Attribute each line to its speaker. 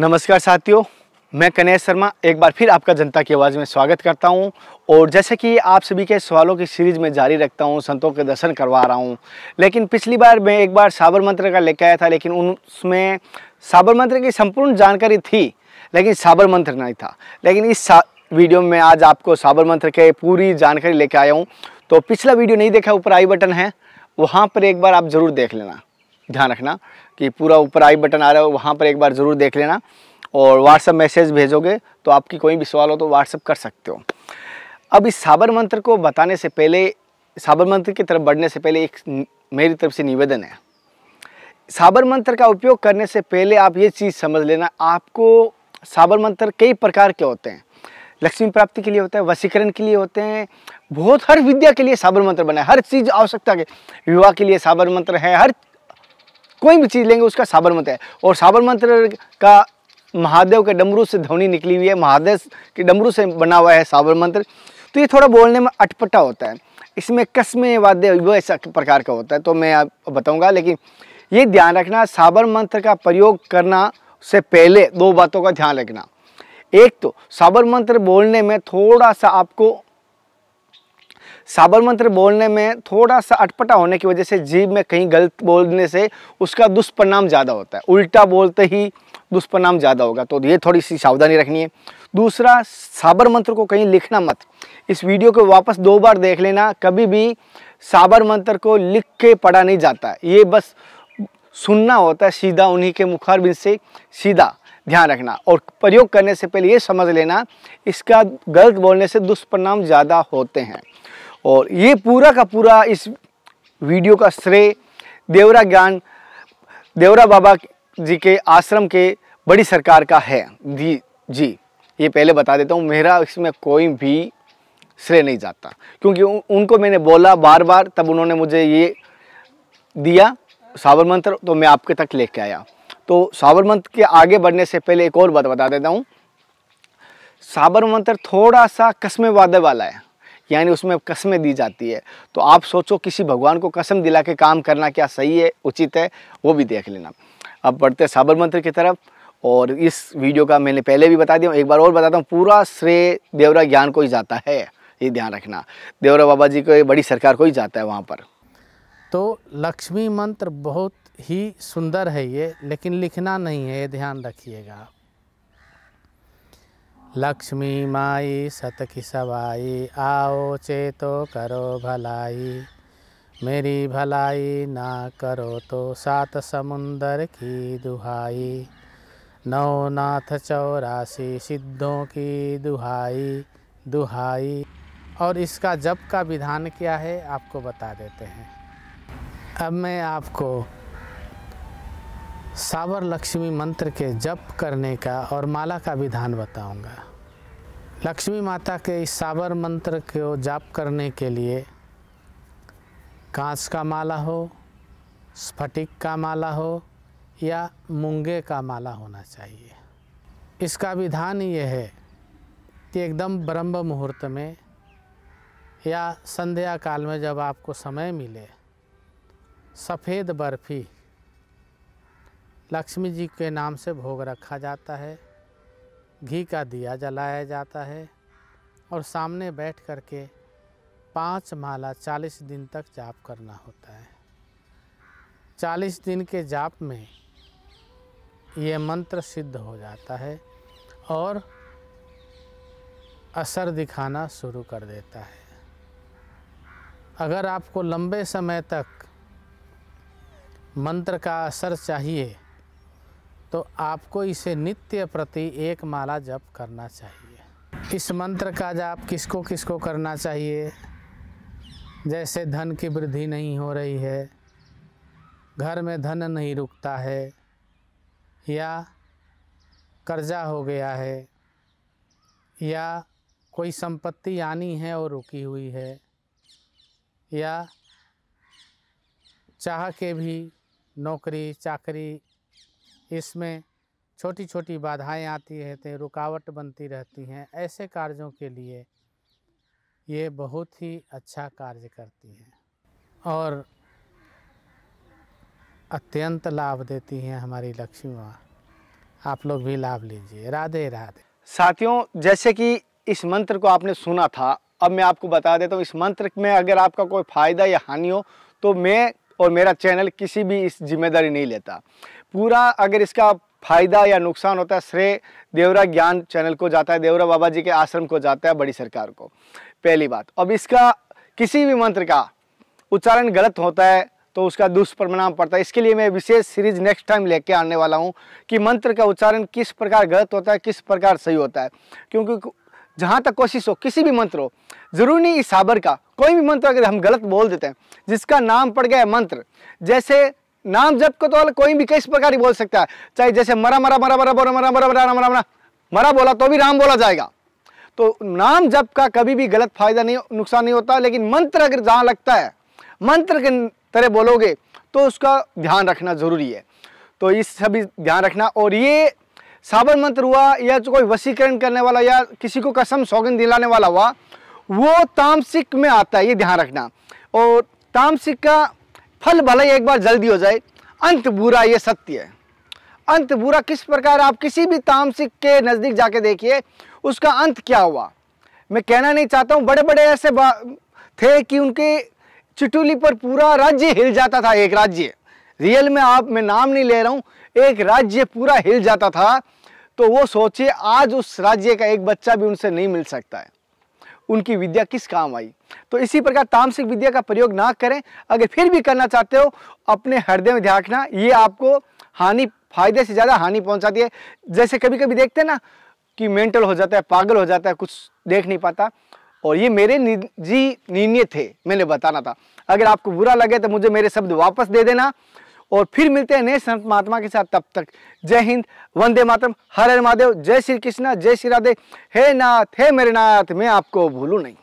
Speaker 1: नमस्कार साथियों मैं कनेश शर्मा एक बार फिर आपका जनता की आवाज़ में स्वागत करता हूं और जैसे कि आप सभी के सवालों की सीरीज़ में जारी रखता हूं संतों के दर्शन करवा रहा हूं लेकिन पिछली बार मैं एक बार साबर मंत्र का लेके आया था लेकिन उसमें साबर मंत्र की संपूर्ण जानकारी थी लेकिन साबर मंत्र नहीं था लेकिन इस वीडियो में आज आपको साबर मंत्र के पूरी जानकारी लेके आया हूँ तो पिछला वीडियो नहीं देखा ऊपर आई बटन है वहाँ पर एक बार आप ज़रूर देख लेना ध्यान रखना कि पूरा ऊपर आई बटन आ रहा है वहाँ पर एक बार ज़रूर देख लेना और व्हाट्सअप मैसेज भेजोगे तो आपकी कोई भी सवाल हो तो व्हाट्सअप कर सकते हो अब इस साबर मंत्र को बताने से पहले साबर मंत्र की तरफ बढ़ने से पहले एक मेरी तरफ से निवेदन है साबर मंत्र का उपयोग करने से पहले आप ये चीज़ समझ लेना आपको साबर मंत्र कई प्रकार के होते हैं लक्ष्मी प्राप्ति के लिए होता है वशीकरण के लिए होते हैं बहुत हर विद्या के लिए साबर मंत्र बना है हर चीज़ आवश्यकता के विवाह के लिए साबर मंत्र है हर कोई भी चीज़ लेंगे उसका साबर मंत्र है और साबर मंत्र का महादेव के डमरू से ध्वनि निकली हुई है महादेव के डमरू से बना हुआ है साबर मंत्र तो ये थोड़ा बोलने में अटपटा होता है इसमें कस्मे वाद्य वो ऐसा प्रकार का होता है तो मैं आप बताऊंगा लेकिन ये ध्यान रखना साबर मंत्र का प्रयोग करना से पहले दो बातों का ध्यान रखना एक तो साबर मंत्र बोलने में थोड़ा सा आपको साबर मंत्र बोलने में थोड़ा सा अटपटा होने की वजह से जीभ में कहीं गलत बोलने से उसका दुष्परिणाम ज़्यादा होता है उल्टा बोलते ही दुष्परिणाम ज़्यादा होगा तो ये थोड़ी सी सावधानी रखनी है दूसरा साबर मंत्र को कहीं लिखना मत इस वीडियो को वापस दो बार देख लेना कभी भी साबर मंत्र को लिख के पढ़ा नहीं जाता ये बस सुनना होता है सीधा उन्हीं के मुखारबिन से सीधा ध्यान रखना और प्रयोग करने से पहले ये समझ लेना इसका गलत बोलने से दुष्परिणाम ज़्यादा होते हैं और ये पूरा का पूरा इस वीडियो का श्रेय देवरा ज्ञान देवरा बाबा जी के आश्रम के बड़ी सरकार का है जी जी ये पहले बता देता हूँ मेरा इसमें कोई भी श्रेय नहीं जाता क्योंकि उनको मैंने बोला बार बार तब उन्होंने मुझे ये दिया सावर मंत्र तो मैं आपके तक लेके आया तो सावर मंत्र के आगे बढ़ने से पहले एक और बात बता देता हूँ साबर मंत्र थोड़ा सा कस्मे वादे वाला है यानी उसमें कसमें दी जाती है तो आप सोचो किसी भगवान को कसम दिला के काम करना क्या सही है उचित है वो भी देख लेना अब बढ़ते साबर मंत्र की तरफ और इस वीडियो का मैंने पहले भी बता दिया एक बार और बताता हूँ पूरा श्रेय देवरा ज्ञान को ही जाता है ये ध्यान रखना देवरा बाबा जी को बड़ी सरकार को ही जाता है वहाँ पर
Speaker 2: तो लक्ष्मी मंत्र बहुत ही सुंदर है ये लेकिन लिखना नहीं है ये ध्यान रखिएगा आप लक्ष्मी माई सतकी सवाई आओ चेतो करो भलाई मेरी भलाई ना करो तो सात समुंदर की दुहाई नौ नाथ चौरासी सिद्धों की दुहाई दुहाई और इसका जप का विधान क्या है आपको बता देते हैं अब मैं आपको सावर लक्ष्मी मंत्र के जप करने का और माला का विधान बताऊंगा। लक्ष्मी माता के इस सावर मंत्र को जाप करने के लिए कांच का माला हो स्फटिक का माला हो या मूंगे का माला होना चाहिए इसका विधान ये है कि एकदम ब्रह्म मुहूर्त में या संध्या काल में जब आपको समय मिले सफ़ेद बर्फ़ी लक्ष्मी जी के नाम से भोग रखा जाता है घी का दिया जलाया जाता है और सामने बैठ कर के पाँच माला चालीस दिन तक जाप करना होता है चालीस दिन के जाप में ये मंत्र सिद्ध हो जाता है और असर दिखाना शुरू कर देता है अगर आपको लंबे समय तक मंत्र का असर चाहिए तो आपको इसे नित्य प्रति एक माला जप करना चाहिए इस मंत्र का जाप किसको किसको करना चाहिए जैसे धन की वृद्धि नहीं हो रही है घर में धन नहीं रुकता है या कर्जा हो गया है या कोई संपत्ति आनी है और रुकी हुई है या चाह के भी नौकरी चाकरी इसमें छोटी छोटी बाधाएं आती रहती हैं रुकावट बनती रहती हैं ऐसे कार्यों के लिए ये बहुत ही अच्छा कार्य करती हैं और अत्यंत लाभ देती हैं हमारी लक्ष्मी माँ आप लोग
Speaker 1: भी लाभ लीजिए राधे राधे साथियों जैसे कि इस मंत्र को आपने सुना था अब मैं आपको बता देता हूँ इस मंत्र में अगर आपका कोई फ़ायदा या हानि हो तो मैं और मेरा चैनल किसी भी इस जिम्मेदारी नहीं लेता पूरा अगर इसका फायदा या नुकसान होता है श्रेय देवरा ज्ञान चैनल को जाता है देवरा बाबा जी के आश्रम को जाता है बड़ी सरकार को पहली बात अब इसका किसी भी मंत्र का उच्चारण गलत होता है तो उसका दुष्परिणाम पड़ता है इसके लिए मैं विशेष सीरीज नेक्स्ट टाइम लेके आने वाला हूँ कि मंत्र का उच्चारण किस प्रकार गलत होता है किस प्रकार सही होता है क्योंकि जहाँ तक कोशिश हो किसी भी मंत्र हो जरूरी नहीं इस साबर का कोई भी मंत्र अगर हम गलत बोल देते हैं जिसका नाम पड़ गया मंत्र जैसे नाम जब को तो कोई भी किस प्रकार ही बोल सकता है चाहे जैसे मरा मरा मरा मरा मरा मरा मरा मरा मरा मरा मरा बोला तो भी राम बोला जाएगा तो नाम जप का कभी भी गलत फायदा नहीं नुकसान नहीं होता लेकिन मंत्र अगर जहाँ लगता है मंत्र के तरह बोलोगे तो उसका ध्यान रखना ज़रूरी है तो इस सभी ध्यान रखना और ये साबर मंत्र हुआ या जो कोई वसीकरण करने वाला या किसी को कसम सौगन दिलाने वाला हुआ वो तामसिक में आता है ये ध्यान रखना और तामसिक का फल भले ही एक बार जल्दी हो जाए अंत बुरा ये सत्य है अंत बुरा किस प्रकार आप किसी भी तामसिक के नज़दीक जाके देखिए उसका अंत क्या हुआ मैं कहना नहीं चाहता हूँ बड़े बड़े ऐसे थे कि उनके चिटुली पर पूरा राज्य हिल जाता था एक राज्य रियल में आप मैं नाम नहीं ले रहा हूँ एक राज्य पूरा हिल जाता था तो वो सोचिए आज उस राज्य का एक बच्चा भी उनसे नहीं मिल सकता है उनकी विद्या किस काम आई तो इसी प्रकार तामसिक विद्या का प्रयोग ना करें अगर फिर भी करना चाहते हो अपने हृदय में ध्यान रखना ये आपको हानि फायदे से ज़्यादा हानि पहुंचाती है जैसे कभी कभी देखते हैं ना कि मेंटल हो जाता है पागल हो जाता है कुछ देख नहीं पाता और ये मेरे निजी निर्णय थे मैंने बताना था अगर आपको बुरा लगे तो मुझे मेरे शब्द वापस दे देना और फिर मिलते हैं नए संत महात्मा के साथ तब तक जय हिंद वंदे मातरम हर हर महादेव जय श्री कृष्णा जय श्री राधे हे नाथ हे मेरे नाथ मैं आपको भूलू नहीं